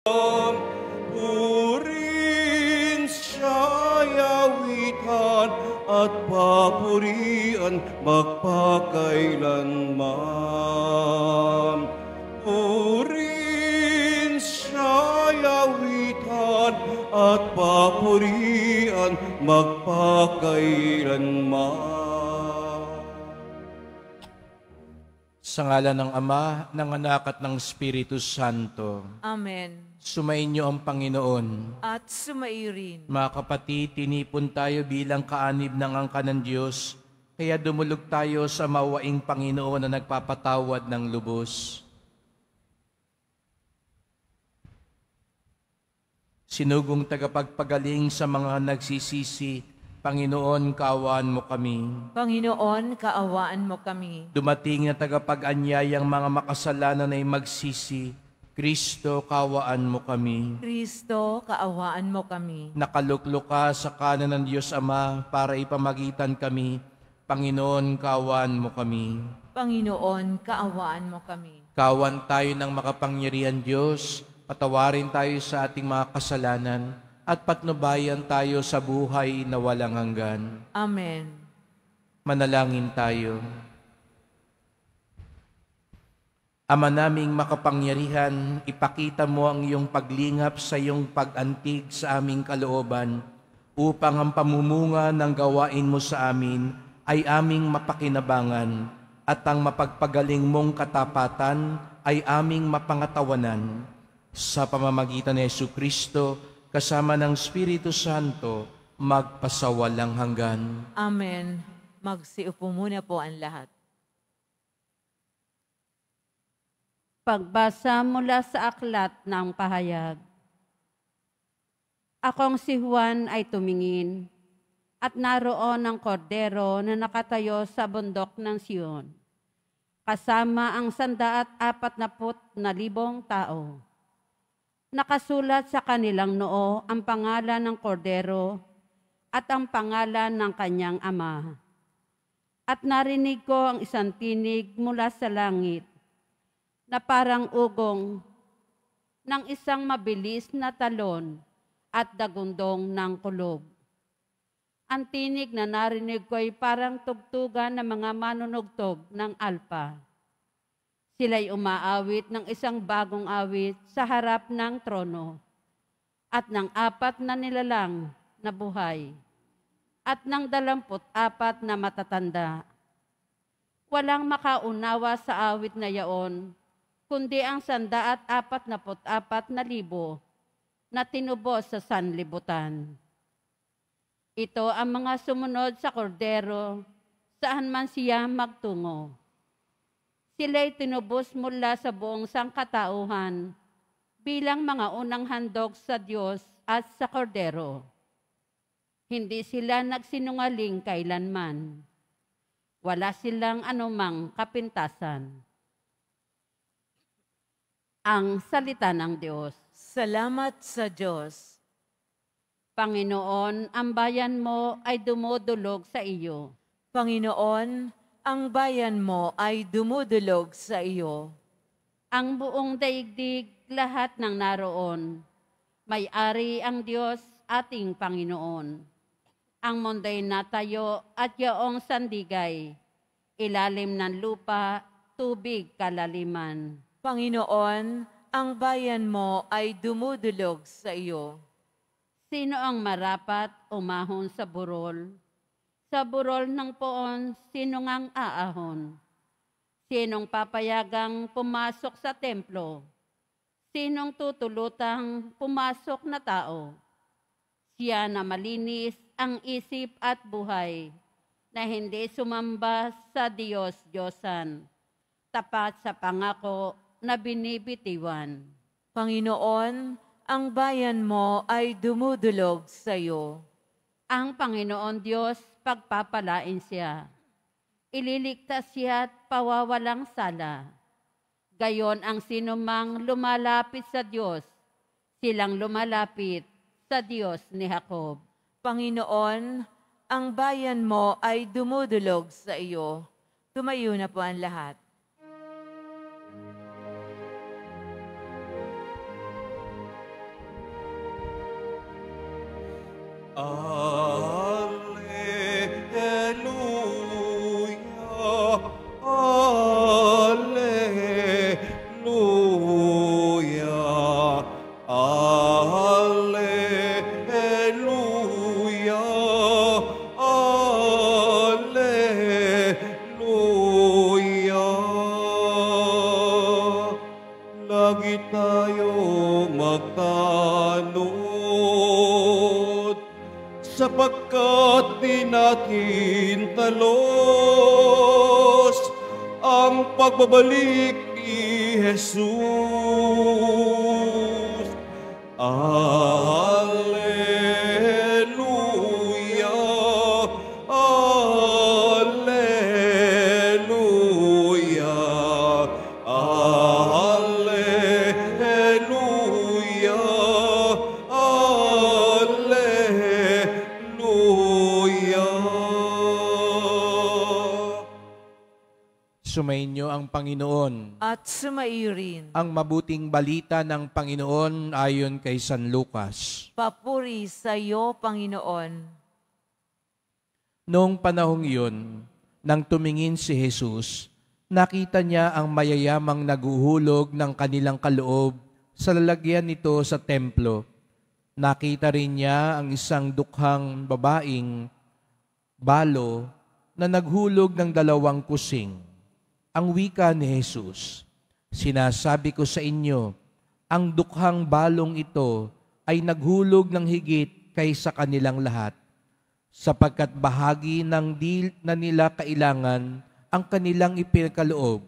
Purin siya'y at papurian magpakailanman. Purin siya'y at papurian magpakailanman. Sa ngala ng Ama, ng Anak at ng Espiritu Santo. Amen. Sumainyo ang Panginoon. At rin. Mga kapatid, tinipon tayo bilang kaanib ng angka ng Diyos, kaya dumulog tayo sa mawaing Panginoon na nagpapatawad ng lubos. Sinugong tagapagpagaling sa mga nagsisisi, Panginoon, kaawaan mo kami. Panginoon, kaawaan mo kami. Dumating na tagapag-anyayang mga makasalanan ay magsisi, Kristo, kaawaan mo kami. Kristo, kaawaan mo kami. Nakaluklok ka sa kanan ng Diyos Ama para ipamagitan kami. Panginoon, kaawaan mo kami. Panginoon, kaawaan mo kami. Kawan tayo ng makapangyarihan Diyos, patawarin tayo sa ating mga kasalanan, at patnubayan tayo sa buhay na walang hanggan. Amen. Manalangin tayo. Ama naming makapangyarihan, ipakita mo ang iyong paglingap sa iyong pag-antig sa aming kalooban upang ang pamumunga ng gawain mo sa amin ay aming mapakinabangan at ang mapagpagaling mong katapatan ay aming mapangatawanan. Sa pamamagitan ni Yesu Kristo, kasama ng Espiritu Santo, magpasawalang hanggan. Amen. Magsiupo muna po ang lahat. Pagbasa mula sa aklat ng pahayag. Akong si Juan ay tumingin, at naroon ang kordero na nakatayo sa bundok ng Sion. kasama ang sandaat apat na put na libong tao. Nakasulat sa kanilang noo ang pangalan ng kordero at ang pangalan ng kanyang ama. At narinig ko ang isang tinig mula sa langit na parang ugong ng isang mabilis na talon at dagundong ng kulob. Ang tinig na narinig ko ay parang tugtugan ng mga manunugtog ng alpa. Sila'y umaawit ng isang bagong awit sa harap ng trono at ng apat na nilalang na buhay at ng dalamput apat na matatanda. Walang makaunawa sa awit na yaon kundi ang sandaat apat na apat na libo na tinubos sa sanlibutan. Ito ang mga sumunod sa kordero, saan man siya magtungo. Sila'y tinubos mula sa buong sangkatauhan bilang mga unang handog sa Diyos at sa kordero. Hindi sila nagsinungaling kailanman. Wala silang anumang kapintasan ang salita ng Diyos. Salamat sa Diyos. Panginoon, ang bayan mo ay dumudulog sa iyo. Panginoon, ang bayan mo ay dumudulog sa iyo. Ang buong daigdig, lahat ng naroon. May-ari ang Diyos, ating Panginoon. Ang na tayo at yaong sandigay, ilalim ng lupa, tubig kalaliman. Panginoon, ang bayan mo ay dumudulog sa iyo. Sino ang marapat umahon sa burol? Sa burol ng poon, sino ngang aahon? Sinong papayagang pumasok sa templo? Sinong tutulutang pumasok na tao? Siya na malinis ang isip at buhay, na hindi sumamba sa Diyos Diyosan, tapat sa pangako na binibitiwan. Panginoon, ang bayan mo ay dumudulog sa iyo. Ang Panginoon Diyos, pagpapalain siya. Ililigtas siya at pawawalang sala. Gayon ang sinumang lumalapit sa Diyos, silang lumalapit sa Diyos ni Jacob. Panginoon, ang bayan mo ay dumudulog sa iyo. Tumayo na po ang lahat. Oh. Panginoon. At sumairin. Ang mabuting balita ng Panginoon ayon kay San Lucas. Papuri sa iyo, Panginoon. Noong panahong iyon, nang tumingin si Jesus, nakita niya ang mayayamang naguhulog ng kanilang kaloob sa lalagyan nito sa templo. Nakita rin niya ang isang dukhang babaeng balo na naghulog ng dalawang kusing. Ang wika ni Jesus, Sinasabi ko sa inyo, ang dukhang balong ito ay naghulog ng higit kaysa kanilang lahat, sapagkat bahagi ng di na nila kailangan ang kanilang ipinagkaloob,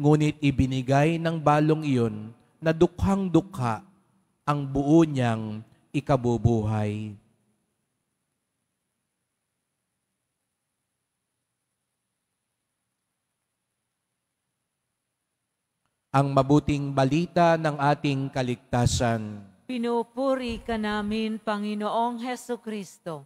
ngunit ibinigay ng balong iyon na dukhang dukha ang buo niyang ikabubuhay. ang mabuting balita ng ating kaligtasan. Pinupuri ka namin, Panginoong Heso Kristo.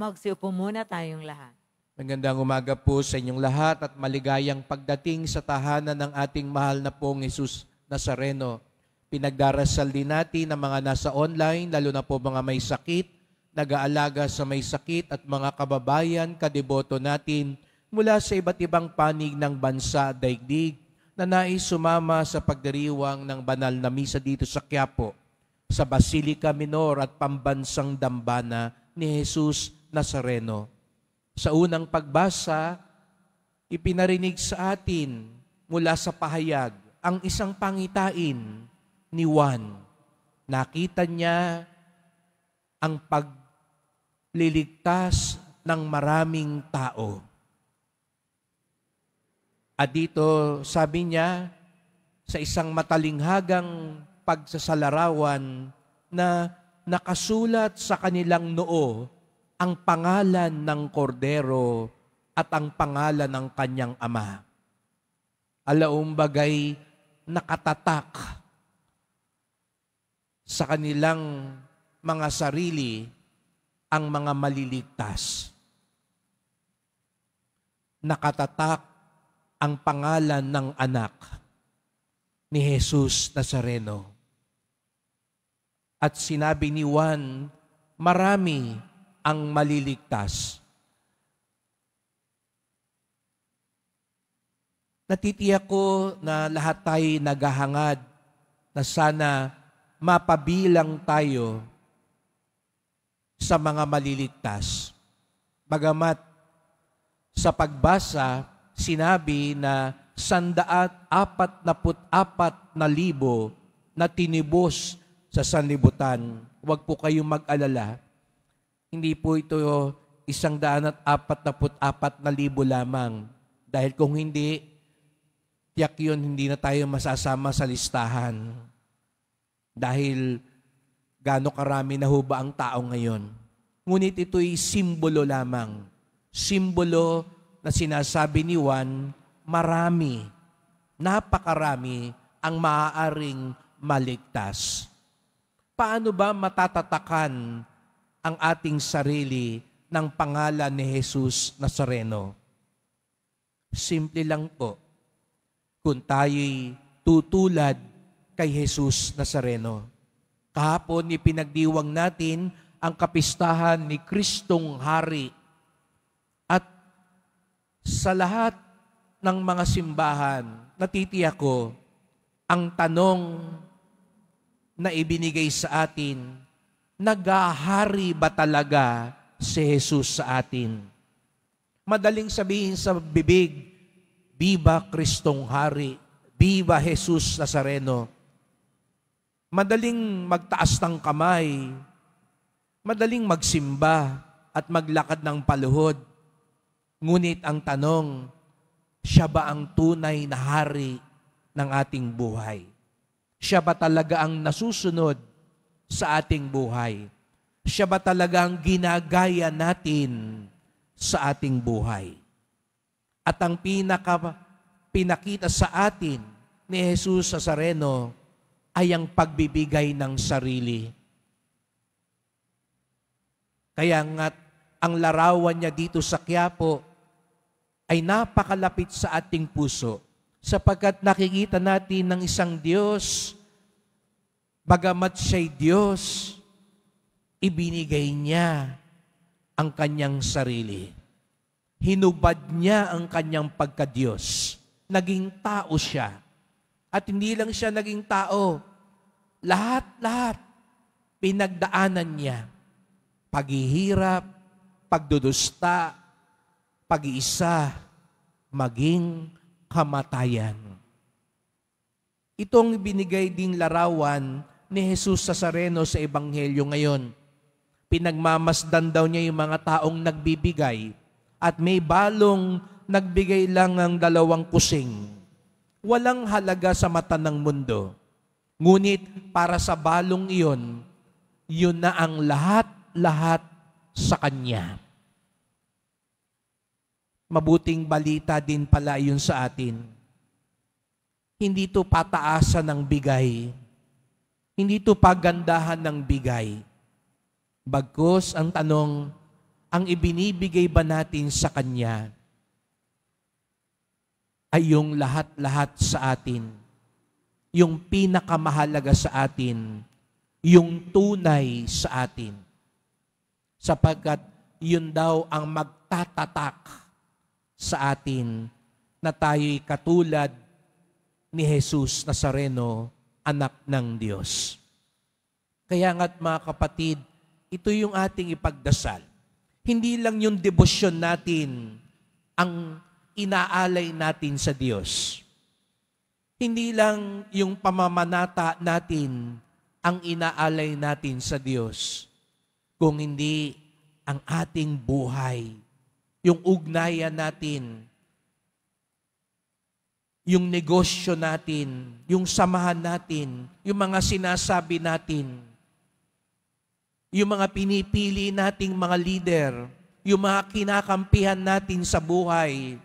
Magsiupo muna tayong lahat. Magandang umaga po sa inyong lahat at maligayang pagdating sa tahanan ng ating mahal na pong Jesus Nazareno. Pinagdarasal din natin ang mga nasa online, lalo na po mga may sakit, nag-aalaga sa may sakit at mga kababayan, kadiboto natin mula sa iba't ibang panig ng bansa daigdig na nais sumama sa pagdiriwang ng banal na misa dito sa Quiapo, sa Basilica Minor at Pambansang Dambana ni Jesus Nazareno. Sa unang pagbasa, ipinarinig sa atin mula sa pahayag ang isang pangitain ni Juan. Nakita niya ang pagliligtas ng maraming tao. At dito, sabi niya, sa isang matalinghagang pagsasalarawan na nakasulat sa kanilang noo ang pangalan ng kordero at ang pangalan ng kanyang ama. Alaumbagay, nakatatak sa kanilang mga sarili ang mga maliligtas. Nakatatak ang pangalan ng anak ni Jesus Nazareno. At sinabi ni Juan, marami ang maliligtas. Natitiyak ko na lahat tayo naghahangad na sana mapabilang tayo sa mga maliligtas. Bagamat sa pagbasa sinabi na sandaat apat na apat na libo na tinibos sa sanlibutan. Huwag po kayong mag-alala. Hindi po ito isang daan at apat na apat na libo lamang. Dahil kung hindi, tiyak yun, hindi na tayo masasama sa listahan. Dahil gaano karami na huba ang tao ngayon. Ngunit ito'y simbolo lamang. Simbolo na sinasabi ni Juan, marami, napakarami ang maaaring maligtas. Paano ba matatatakan ang ating sarili ng pangalan ni Jesus Nazareno? Simple lang po. Kung tayo'y tutulad kay Jesus Nazareno. Kahapon ipinagdiwang natin ang kapistahan ni Kristong Hari sa lahat ng mga simbahan, natitiyak ko, ang tanong na ibinigay sa atin, nagahari ba talaga si Jesus sa atin? Madaling sabihin sa bibig, Viva Kristong Hari, Viva Jesus Nazareno. Madaling magtaas ng kamay, madaling magsimba at maglakad ng paluhod. Ngunit ang tanong, siya ba ang tunay na hari ng ating buhay? Siya ba talaga ang nasusunod sa ating buhay? Siya ba talaga ang ginagaya natin sa ating buhay? At ang pinaka, pinakita sa atin ni Jesus sa Sareno ay ang pagbibigay ng sarili. Kaya nga't ang larawan niya dito sa Quiapo ay napakalapit sa ating puso sapagkat nakikita natin ng isang Diyos, bagamat siya'y Diyos, ibinigay niya ang kanyang sarili. Hinubad niya ang kanyang pagkadiyos. Naging tao siya. At hindi lang siya naging tao. Lahat-lahat pinagdaanan niya. Paghihirap, pagdudusta, pag-iisa, maging kamatayan. Itong binigay ding larawan ni Jesus Sareno sa Ebanghelyo ngayon. Pinagmamasdan daw niya yung mga taong nagbibigay at may balong nagbigay lang ng dalawang kusing. Walang halaga sa mata ng mundo. Ngunit para sa balong iyon, yun na ang lahat-lahat sa Kanya mabuting balita din pala yun sa atin. Hindi to pataasan ng bigay. Hindi to pagandahan ng bigay. Bagkus ang tanong, ang ibinibigay ba natin sa Kanya ay yung lahat-lahat sa atin, yung pinakamahalaga sa atin, yung tunay sa atin. Sapagkat yun daw ang magtatatak sa atin na tayo'y katulad ni Jesus Nazareno, anak ng Diyos. Kaya nga't mga kapatid, ito yung ating ipagdasal. Hindi lang yung debosyon natin ang inaalay natin sa Diyos. Hindi lang yung pamamanata natin ang inaalay natin sa Diyos, kung hindi ang ating buhay yung ugnayan natin, yung negosyo natin, yung samahan natin, yung mga sinasabi natin, yung mga pinipili nating mga leader, yung mga kinakampihan natin sa buhay,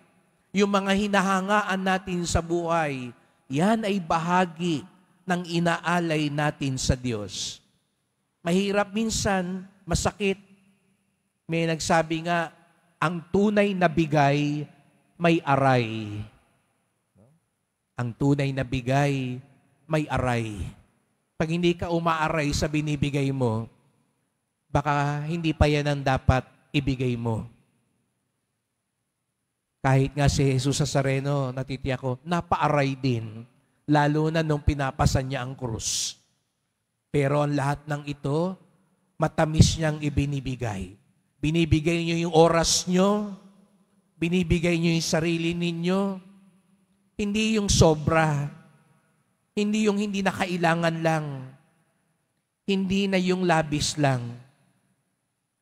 yung mga hinahangaan natin sa buhay, yan ay bahagi ng inaalay natin sa Diyos. Mahirap minsan, masakit. May nagsabi nga, ang tunay na bigay may aray. Ang tunay na bigay may aray. Pag hindi ka umaaray sa binibigay mo, baka hindi pa yan ang dapat ibigay mo. Kahit nga si Jesus sa Sareno, natitiyak ko, napaaray din, lalo na nung pinapasan niya ang krus. Pero ang lahat ng ito, matamis niyang ibinibigay. Binibigay niyo yung oras niyo, binibigay niyo yung sarili ninyo, hindi yung sobra, hindi yung hindi na kailangan lang, hindi na yung labis lang.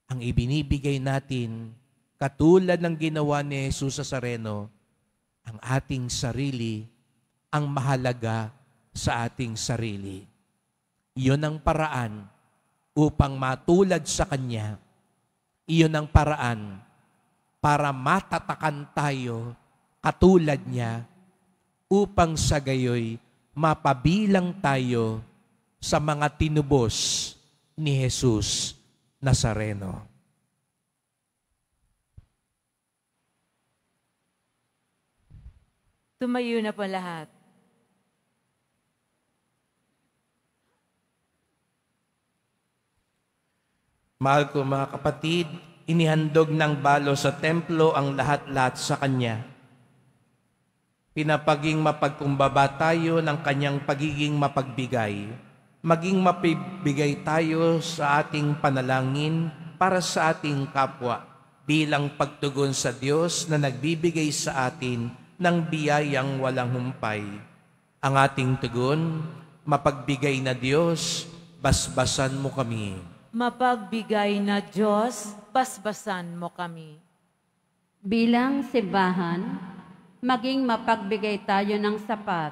Ang ibinibigay natin, katulad ng ginawa ni Jesus sa Sareno, ang ating sarili, ang mahalaga sa ating sarili. Iyon ang paraan upang matulad sa Kanya iyon ang paraan para matatakan tayo katulad niya upang sa gayoy mapabilang tayo sa mga tinubos ni Jesus Nazareno. Tumayo na po lahat. Mahal ko mga kapatid, inihandog ng balo sa templo ang lahat-lahat sa Kanya. Pinapaging mapagkumbaba tayo ng Kanyang pagiging mapagbigay. Maging mapibigay tayo sa ating panalangin para sa ating kapwa bilang pagtugon sa Diyos na nagbibigay sa atin ng biyayang walang humpay. Ang ating tugon, mapagbigay na Diyos, basbasan mo kami. Mapagbigay na Diyos, basbasan mo kami. Bilang simbahan, maging mapagbigay tayo ng sapat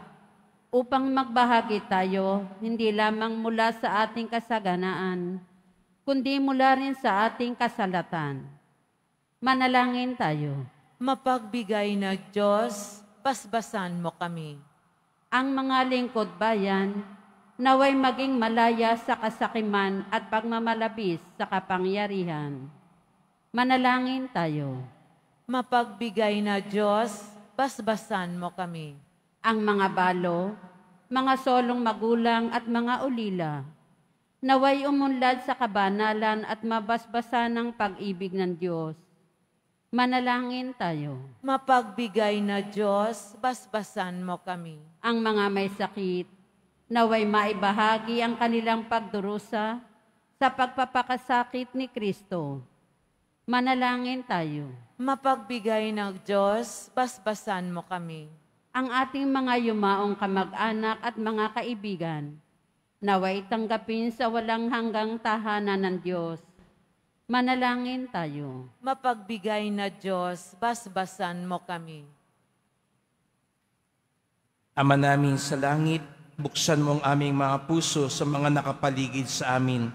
upang magbahagi tayo hindi lamang mula sa ating kasaganaan, kundi mula rin sa ating kasalatan. Manalangin tayo. Mapagbigay na Diyos, pasbasan mo kami. Ang mga lingkod bayan, naway maging malaya sa kasakiman at pagmamalabis sa kapangyarihan. Manalangin tayo. Mapagbigay na Diyos, basbasan mo kami. Ang mga balo, mga solong magulang at mga ulila, naway umunlad sa kabanalan at mabasbasan ng pag-ibig ng Diyos. Manalangin tayo. Mapagbigay na Diyos, basbasan mo kami. Ang mga may sakit, naway maibahagi ang kanilang pagdurusa sa pagpapakasakit ni Kristo. Manalangin tayo. Mapagbigay ng Diyos, basbasan mo kami. Ang ating mga yumaong kamag-anak at mga kaibigan, naway tanggapin sa walang hanggang tahanan ng Diyos. Manalangin tayo. Mapagbigay na Diyos, basbasan mo kami. Ama namin sa langit, buksan mo ang aming mga puso sa mga nakapaligid sa amin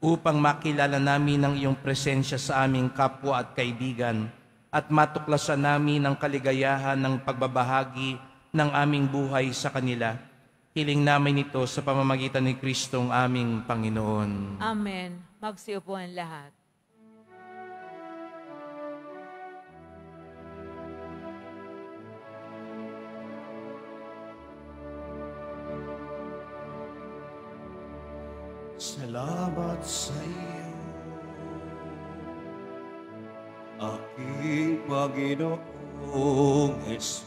upang makilala namin ang iyong presensya sa aming kapwa at kaibigan at matuklasan namin ang kaligayahan ng pagbabahagi ng aming buhay sa kanila. Hiling namin ito sa pamamagitan ni Kristong aming Panginoon. Amen. ang lahat. Salamat sa iyo, aking Panginoong Jesus.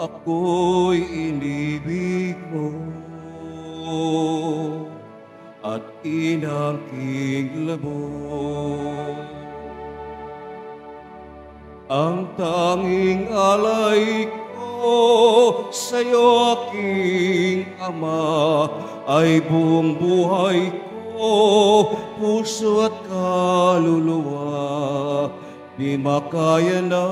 Ako'y inibig mo at inangking labor. Ang tanging alay ko sa'yo aking Ama ay buong buhay ko, puso at kaluluwa. Di makaya na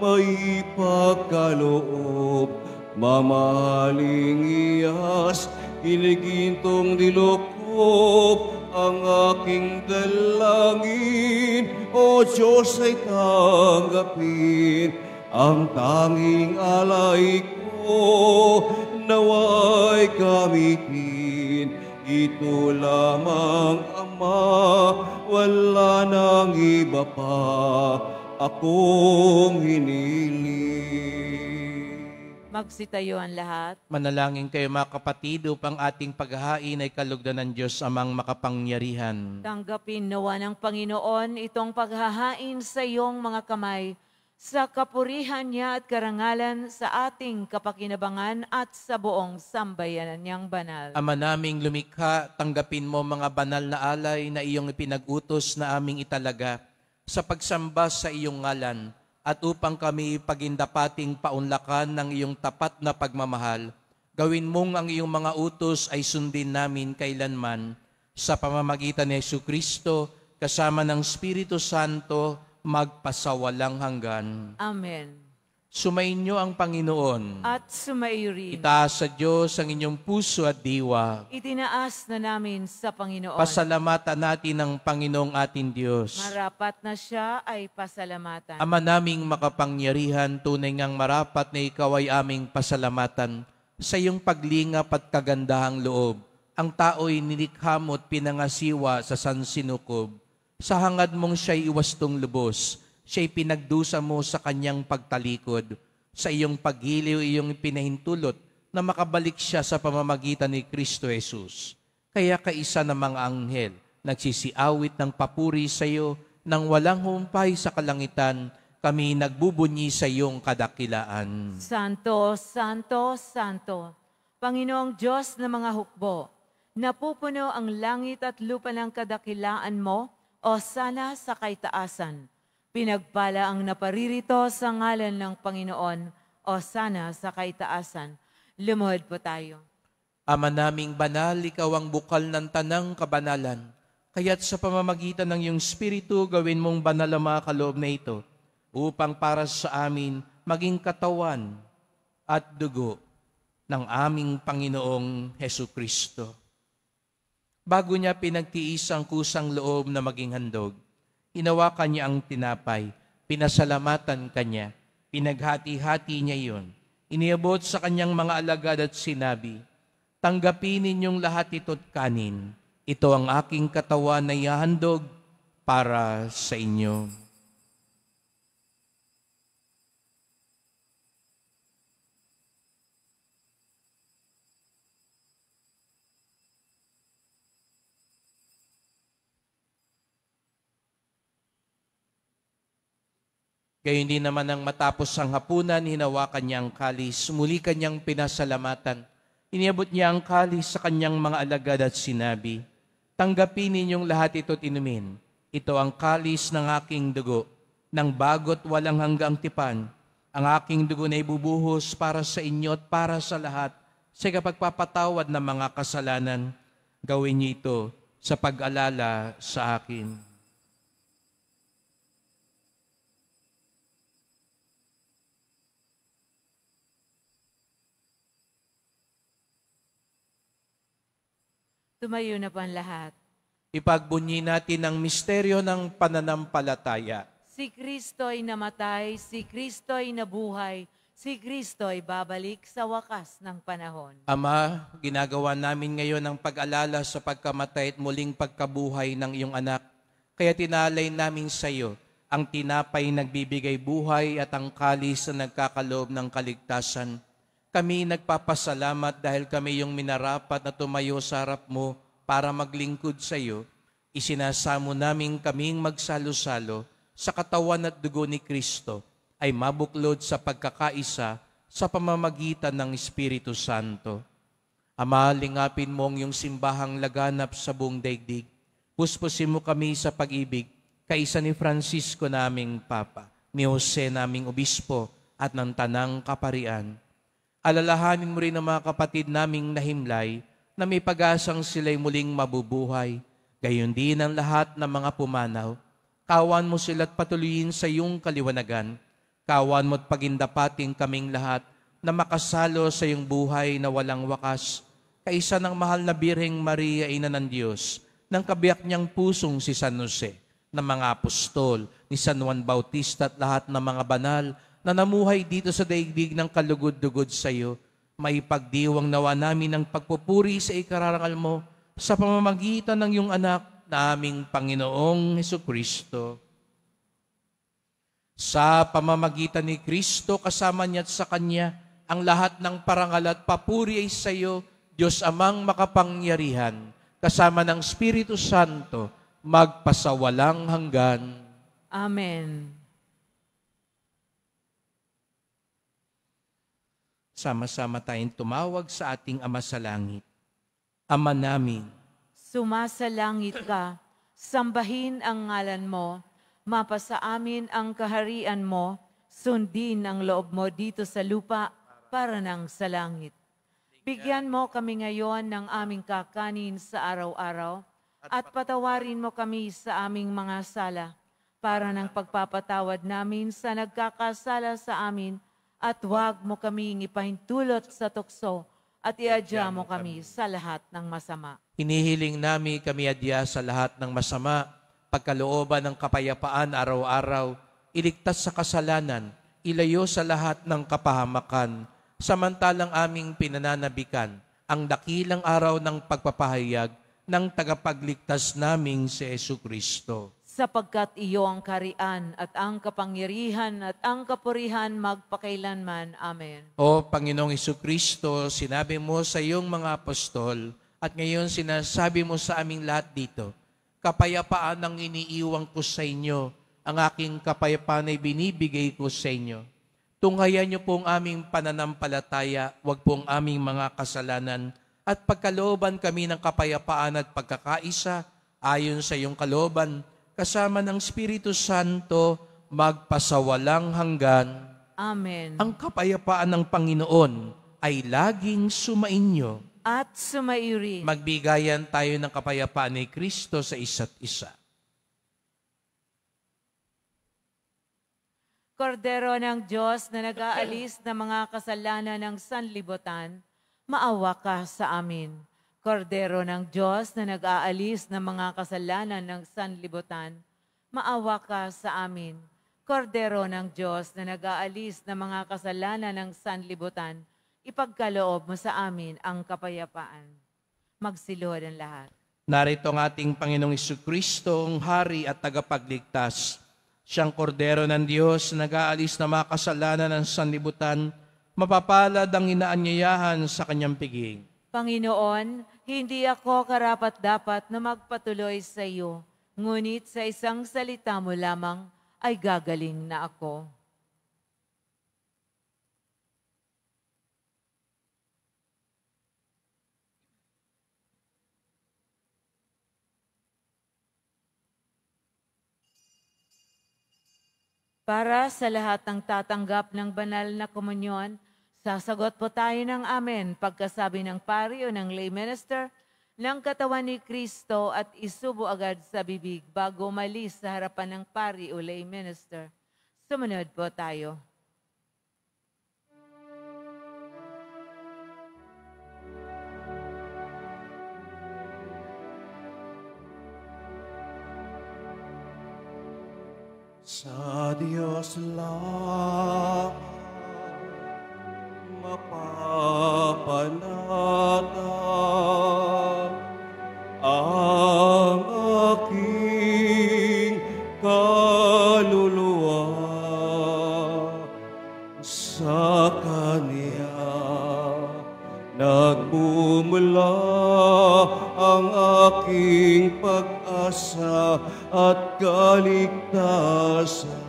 may pagkaloob, mamahaling iyas, kiligintong nilokop, ang aking dalangin, O Diyos ay tanggapin, ang tanging alay ko, naway gamitin ito lamang Ama wala nang iba pa akong hiniling Magsitayo ang lahat. Manalangin kayo mga kapatid upang ating paghahain ay kalugdan ng Diyos amang makapangyarihan. Tanggapin nawa ng Panginoon itong paghahain sa iyong mga kamay sa kapurihan niya at karangalan sa ating kapakinabangan at sa buong sambayanan niyang banal. Ama naming lumikha, tanggapin mo mga banal na alay na iyong ipinagutos na aming italaga sa pagsamba sa iyong ngalan at upang kami ipagindapating paunlakan ng iyong tapat na pagmamahal. Gawin mong ang iyong mga utos ay sundin namin kailanman sa pamamagitan ni Yesu Kristo kasama ng Espiritu Santo magpasawalang hanggan. Amen. Sumainyo ang Panginoon. At sumayo rin. Itaas sa Diyos ang inyong puso at diwa. Itinaas na namin sa Panginoon. Pasalamatan natin ang Panginoong ating Diyos. Marapat na siya ay pasalamatan. Ama naming makapangyarihan, tunay ngang marapat na ikaw ay aming pasalamatan sa iyong paglingap at kagandahang loob. Ang tao'y nilikha at pinangasiwa sa sansinukob sa hangad mong siya'y iwastong lubos, siya'y pinagdusa mo sa kanyang pagtalikod. Sa iyong paghiliw, iyong pinahintulot na makabalik siya sa pamamagitan ni Kristo Jesus. Kaya kaisa ng mga anghel, nagsisiawit ng papuri sa iyo nang walang humpay sa kalangitan, kami nagbubunyi sa iyong kadakilaan. Santo, Santo, Santo, Panginoong Diyos ng mga hukbo, napupuno ang langit at lupa ng kadakilaan mo, o sana sa kaitaasan. pinagpala ang naparirito sa ngalan ng Panginoon o sana sa kaitaasan. Lumuhod po tayo. Ama naming banal, ikaw ang bukal ng tanang kabanalan. Kaya't sa pamamagitan ng iyong spirito, gawin mong banal ang mga kaloob na ito upang para sa amin maging katawan at dugo ng aming Panginoong Heso Kristo. Bago niya pinagtiis ang kusang loob na maging handog, Inawakan niya ang tinapay, pinasalamatan kanya, pinaghati-hati niya iyon. Iniabot sa kanyang mga alagad at sinabi, Tanggapin ninyong lahat ito't kanin. Ito ang aking katawan na ihahandog para sa inyo. Kayo hindi naman ang matapos ang hapunan, hinawakan niya ang kalis, muli kanyang pinasalamatan. Iniabot niya ang kalis sa kanyang mga alagad at sinabi, Tanggapin ninyong lahat ito't inumin. Ito ang kalis ng aking dugo, ng bagot walang hanggang tipan. Ang aking dugo na ibubuhos para sa inyo at para sa lahat sa kapagpapatawad ng mga kasalanan. Gawin niyo ito sa pag-alala sa akin. Tumayo na po ang lahat. Ipagbunyi natin ang misteryo ng pananampalataya. Si Kristo ay namatay, si Kristo ay nabuhay, si Kristo ay babalik sa wakas ng panahon. Ama, ginagawa namin ngayon ang pag-alala sa pagkamatay at muling pagkabuhay ng iyong anak. Kaya tinalay namin sa iyo ang tinapay nagbibigay buhay at ang kalis na nagkakaloob ng kaligtasan. Kami nagpapasalamat dahil kami yung minarapat na tumayo sa harap mo para maglingkod sa iyo. Isinasamo namin kaming magsalo-salo sa katawan at dugo ni Kristo ay mabuklod sa pagkakaisa sa pamamagitan ng Espiritu Santo. Ama, lingapin mong yung simbahang laganap sa buong daigdig. Puspusin mo kami sa pag-ibig, kaisa ni Francisco naming Papa, ni Jose naming Obispo, at ng Tanang Kaparian alalahanin mo rin ang mga kapatid naming nahimlay na may pag-asang sila'y muling mabubuhay. Gayon din ang lahat ng mga pumanaw. Kawan mo sila't patuloyin sa iyong kaliwanagan. Kawan mo't pagindapating kaming lahat na makasalo sa iyong buhay na walang wakas. Kaisa ng mahal na Birheng Maria, Ina ng Diyos, ng kabiyak niyang pusong si San Jose, ng mga apostol, ni San Juan Bautista at lahat ng mga banal na namuhay dito sa daigdig ng kalugod-dugod sa iyo, may maipagdiwang nawa namin ang pagpupuri sa ikararangal mo sa pamamagitan ng iyong anak na aming Panginoong Heso Kristo. Sa pamamagitan ni Kristo kasama niya at sa Kanya, ang lahat ng parangal at papuri ay sa iyo, Diyos amang makapangyarihan, kasama ng Espiritu Santo, magpasawalang hanggan. Amen. Sama-sama tayong tumawag sa ating Ama sa Langit. Ama namin, sumasalangit ka, sambahin ang ngalan mo, mapasa amin ang kaharian mo, sundin ang loob mo dito sa lupa para nang sa langit. Bigyan mo kami ngayon ng aming kakanin sa araw-araw at patawarin mo kami sa aming mga sala para ng pagpapatawad namin sa nagkakasala sa amin at huwag mo kaming ipahintulot sa tukso at iadya mo kami sa lahat ng masama. Inihiling nami kami adya sa lahat ng masama, pagkalooban ng kapayapaan araw-araw, iligtas sa kasalanan, ilayo sa lahat ng kapahamakan, samantalang aming pinananabikan ang dakilang araw ng pagpapahayag ng tagapagligtas naming si Yesu Kristo sapagkat iyo ang karian at ang kapangyarihan at ang kapurihan magpakailanman. Amen. O Panginoong Kristo, sinabi mo sa iyong mga apostol at ngayon sinasabi mo sa aming lahat dito, kapayapaan ang iniiwang ko sa inyo, ang aking kapayapaan ay binibigay ko sa inyo. Tunghayan niyo po ang aming pananampalataya, wag po ang aming mga kasalanan, at pagkalooban kami ng kapayapaan at pagkakaisa ayon sa iyong kalooban, kasama ng Espiritu Santo, magpasawalang hanggan. Amen. Ang kapayapaan ng Panginoon ay laging sumainyo. At sumairi. Magbigayan tayo ng kapayapaan ni Kristo sa isa't isa. Kordero ng Diyos na nag-aalis ng mga kasalanan ng sanlibutan, maawa ka sa amin. Kordero ng Diyos na nag-aalis ng mga kasalanan ng sanlibutan, maawa ka sa amin. Kordero ng Diyos na nag-aalis ng mga kasalanan ng sanlibutan, ipagkaloob mo sa amin ang kapayapaan. Magsilod ang lahat. Narito ang ating Panginoong Kristo, Hari at Tagapagligtas. Siyang kordero ng Diyos na nag-aalis ng mga kasalanan ng sanlibutan, mapapalad ang inaanyayahan sa kanyang piging. Panginoon, hindi ako karapat-dapat na magpatuloy sa iyo, ngunit sa isang salita mo lamang ay gagaling na ako. Para sa lahat ng tatanggap ng banal na komunyon, Sasagot po tayo ng amen pagkasabi ng pari o ng lay minister ng katawan ni Kristo at isubo agad sa bibig bago malis sa harapan ng pari o lay minister. Sumunod po tayo. Sa Diyos lang mapapanata ang aking kaluluwa sa Kanya nagmumula ang aking pag-asa at kaligtasan.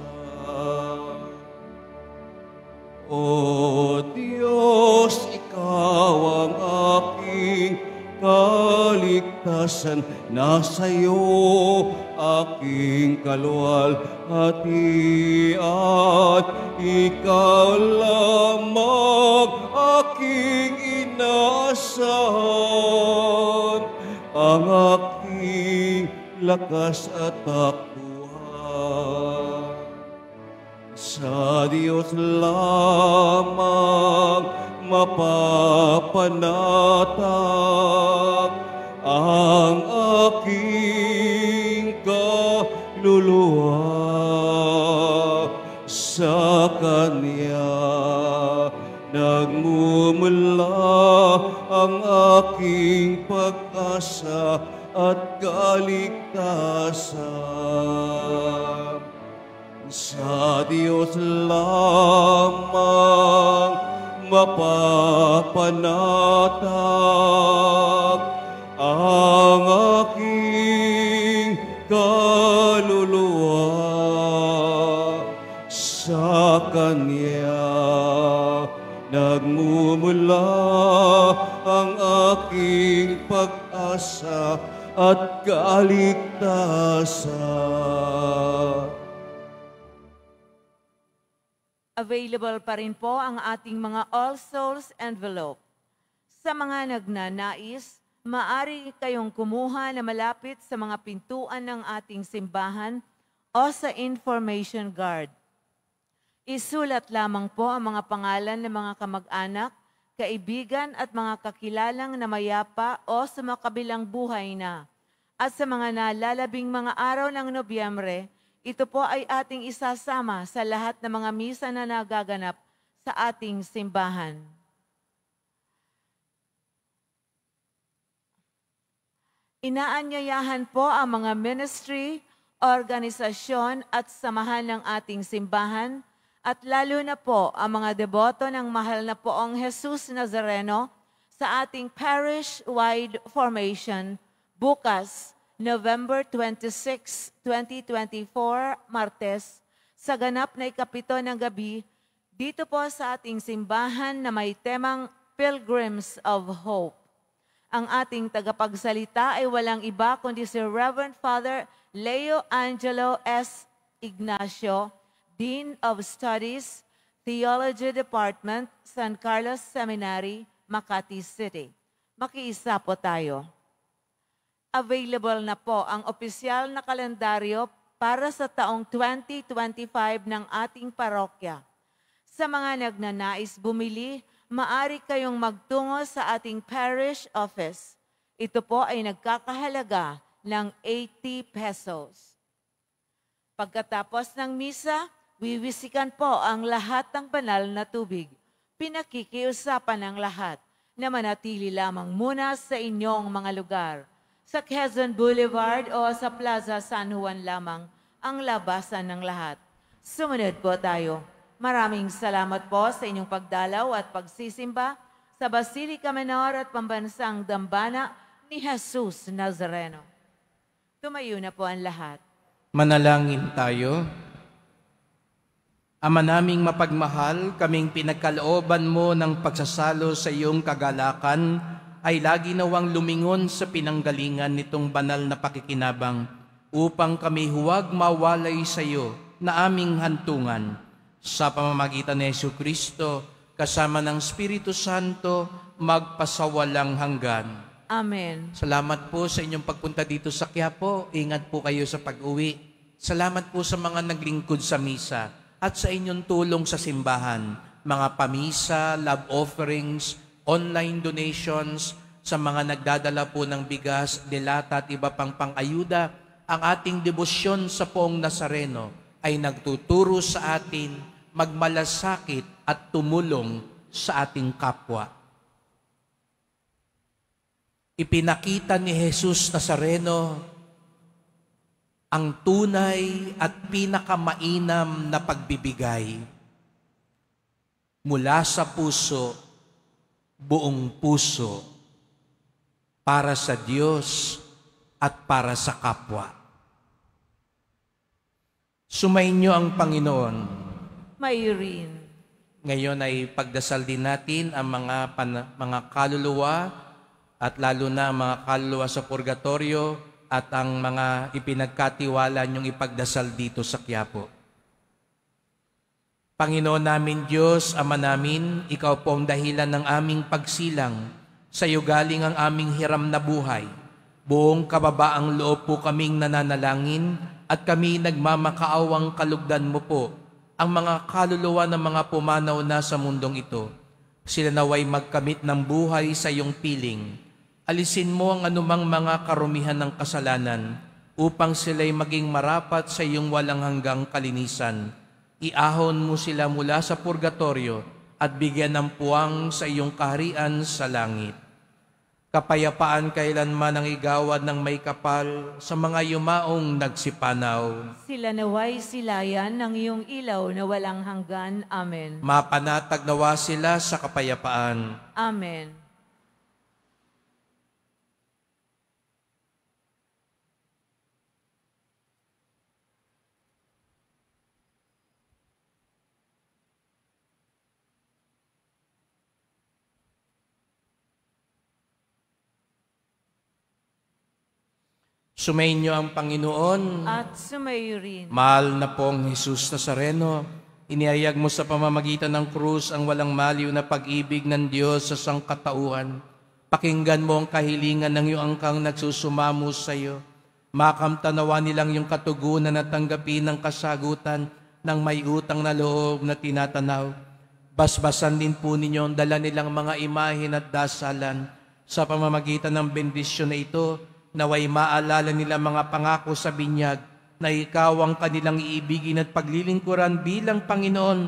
Oh, kaligtasan nasa iyo aking kaluwalhati at ikaw lamang aking inaasahan ang aking lakas at takbuhan sa Diyos lamang mapapanatag ang aking kaluluwa sa Kanya. Nagmumula ang aking pag-asa at kaligtasan sa Diyos lamang mapapanatag ang aking kaluluwa sa Kanya. Nagmumula ang aking pag-asa at kaligtasan. Available pa rin po ang ating mga All Souls envelope. Sa mga nagnanais, maari kayong kumuha na malapit sa mga pintuan ng ating simbahan o sa information guard. Isulat lamang po ang mga pangalan ng mga kamag-anak, kaibigan at mga kakilalang na mayapa o sa makabilang buhay na. At sa mga nalalabing mga araw ng Nobyembre, ito po ay ating isasama sa lahat ng mga misa na nagaganap sa ating simbahan. Inaanyayahan po ang mga ministry, organisasyon at samahan ng ating simbahan at lalo na po ang mga deboto ng mahal na poong Jesus Nazareno sa ating parish-wide formation bukas November 26, 2024, Martes, sa ganap na ikapito ng gabi, dito po sa ating simbahan na may temang Pilgrims of Hope. Ang ating tagapagsalita ay walang iba kundi si Reverend Father Leo Angelo S. Ignacio, Dean of Studies, Theology Department, San Carlos Seminary, Makati City. Makiisa po tayo available na po ang opisyal na kalendaryo para sa taong 2025 ng ating parokya. Sa mga nagnanais bumili, maari kayong magtungo sa ating parish office. Ito po ay nagkakahalaga ng 80 pesos. Pagkatapos ng misa, wiwisikan po ang lahat ng banal na tubig. Pinakikiusapan ang lahat na manatili lamang muna sa inyong mga lugar sa Quezon Boulevard o sa Plaza San Juan lamang ang labasan ng lahat. Sumunod po tayo. Maraming salamat po sa inyong pagdalaw at pagsisimba sa Basilica Menor at Pambansang Dambana ni Jesus Nazareno. Tumayo na po ang lahat. Manalangin tayo. Ama naming mapagmahal, kaming pinagkalooban mo ng pagsasalo sa iyong kagalakan ay lagi nawang lumingon sa pinanggalingan nitong banal na pakikinabang upang kami huwag mawalay sa iyo na aming hantungan sa pamamagitan ni Yesu Kristo kasama ng Espiritu Santo magpasawalang hanggan. Amen. Salamat po sa inyong pagpunta dito sa Quiapo. Ingat po kayo sa pag-uwi. Salamat po sa mga naglingkod sa misa at sa inyong tulong sa simbahan, mga pamisa, love offerings, online donations sa mga nagdadala po ng bigas, delata at iba pang pangayuda, ang ating debosyon sa poong Nazareno ay nagtuturo sa atin magmalasakit at tumulong sa ating kapwa. Ipinakita ni Jesus Nazareno ang tunay at pinakamainam na pagbibigay mula sa puso buong puso para sa Diyos at para sa kapwa. Sumainyo ang Panginoon. Mayurin. Ngayon ay pagdasal din natin ang mga, pan- mga kaluluwa at lalo na ang mga kaluluwa sa purgatorio at ang mga ipinagkatiwala niyong ipagdasal dito sa Quiapo. Panginoon namin Diyos, Ama namin, Ikaw po ang dahilan ng aming pagsilang. Sa iyo galing ang aming hiram na buhay. Buong kababaang loob po kaming nananalangin at kami nagmamakaawang kalugdan mo po ang mga kaluluwa ng mga pumanaw na sa mundong ito. Sila naway magkamit ng buhay sa iyong piling. Alisin mo ang anumang mga karumihan ng kasalanan upang sila'y maging marapat sa iyong walang hanggang kalinisan Iahon mo sila mula sa purgatorio at bigyan ng puwang sa iyong kaharian sa langit. Kapayapaan kailanman ang igawad ng may kapal sa mga yumaong nagsipanaw. Sila naway silayan ng iyong ilaw na walang hanggan. Amen. Mapanatag nawa sila sa kapayapaan. Amen. Sumainyo ang Panginoon. At sumayo rin. Mahal na pong Jesus Nazareno, iniayag mo sa pamamagitan ng krus ang walang maliw na pag-ibig ng Diyos sa sangkatauhan. Pakinggan mo ang kahilingan ng iyong angkang nagsusumamo sa iyo. Makamtanawa nilang yung katugunan na tanggapin ang kasagutan ng may utang na loob na tinatanaw. Basbasan din po ninyo ang dala nilang mga imahin at dasalan sa pamamagitan ng bendisyon na ito Naway maalala nila mga pangako sa binyag na ikaw ang kanilang iibigin at paglilingkuran bilang Panginoon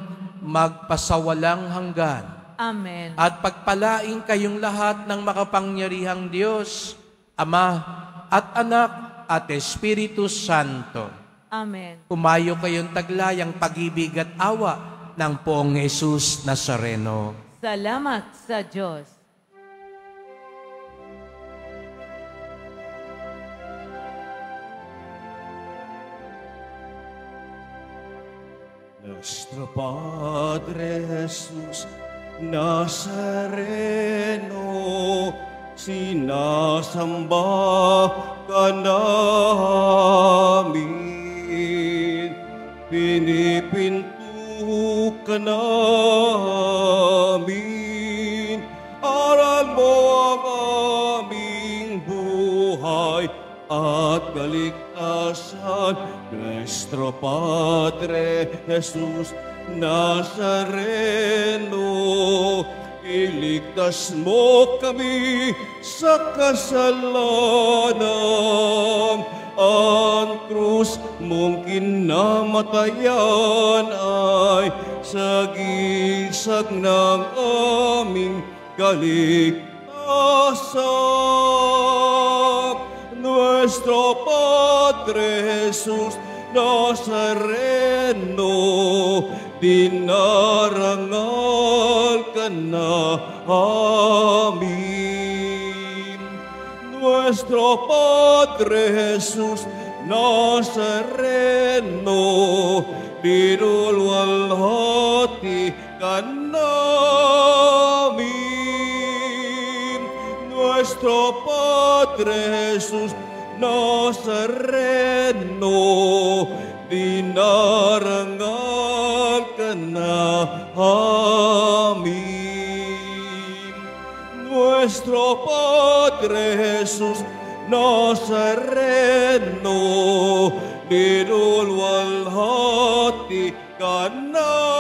magpasawalang hanggan. Amen. At pagpalain kayong lahat ng makapangyarihang Diyos, Ama at Anak at Espiritu Santo. Amen. Umayo kayong taglayang pag-ibig at awa ng poong Jesus Nazareno. Salamat sa Diyos. Nuestro Padre Jesús Nazareno, sinasamba ka namin, pinipinto ka namin, aral mo ang aming buhay at kaligtasan, Nuestro Padre Jesus Nazareno, iligtas mo kami sa kasalanan. Ang krus mong kinamatayan ay sa gisag ng aming kaligtasan. Nuestro Padre Jesus, Nazareno, dinarangal ka na amin. Nuestro Padre Jesús Nazareno, dinulwalhati ka namin. Nuestro Padre Jesús Nazareno dinarangal ka a mi Nuestro Padre Jesús Nazareno dinulwalhati hati cana.